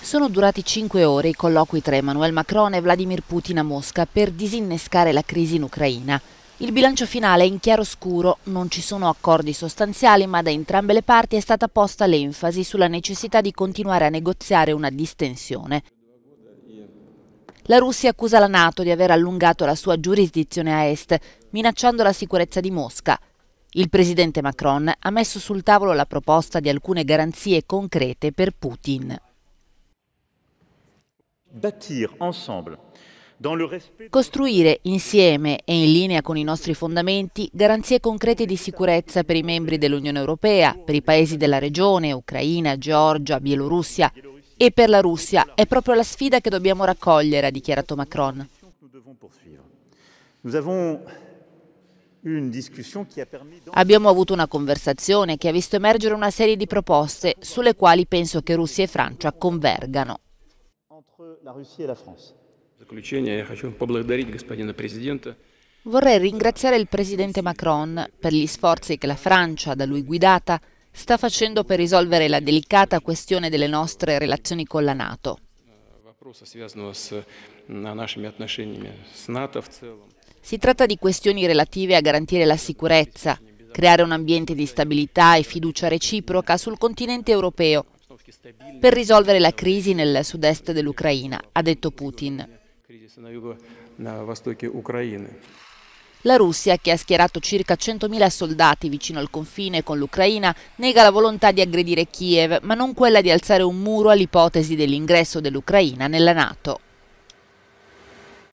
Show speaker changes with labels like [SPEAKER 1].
[SPEAKER 1] Sono durati cinque ore i colloqui tra Emmanuel Macron e Vladimir Putin a Mosca per disinnescare la crisi in Ucraina. Il bilancio finale è in chiaro scuro, non ci sono accordi sostanziali, ma da entrambe le parti è stata posta l'enfasi sulla necessità di continuare a negoziare una distensione. La Russia accusa la Nato di aver allungato la sua giurisdizione a est, minacciando la sicurezza di Mosca. Il presidente Macron ha messo sul tavolo la proposta di alcune garanzie concrete per Putin. Costruire insieme e in linea con i nostri fondamenti garanzie concrete di sicurezza per i membri dell'Unione Europea, per i paesi della regione, Ucraina, Georgia, Bielorussia e per la Russia è proprio la sfida che dobbiamo raccogliere, ha dichiarato Macron. Abbiamo avuto una conversazione che ha visto emergere una serie di proposte sulle quali penso che Russia e Francia convergano la la Russia Vorrei ringraziare il presidente Macron per gli sforzi che la Francia, da lui guidata, sta facendo per risolvere la delicata questione delle nostre relazioni con la Nato. Si tratta di questioni relative a garantire la sicurezza, creare un ambiente di stabilità e fiducia reciproca sul continente europeo per risolvere la crisi nel sud-est dell'Ucraina, ha detto Putin. La Russia, che ha schierato circa 100.000 soldati vicino al confine con l'Ucraina, nega la volontà di aggredire Kiev, ma non quella di alzare un muro all'ipotesi dell'ingresso dell'Ucraina nella Nato.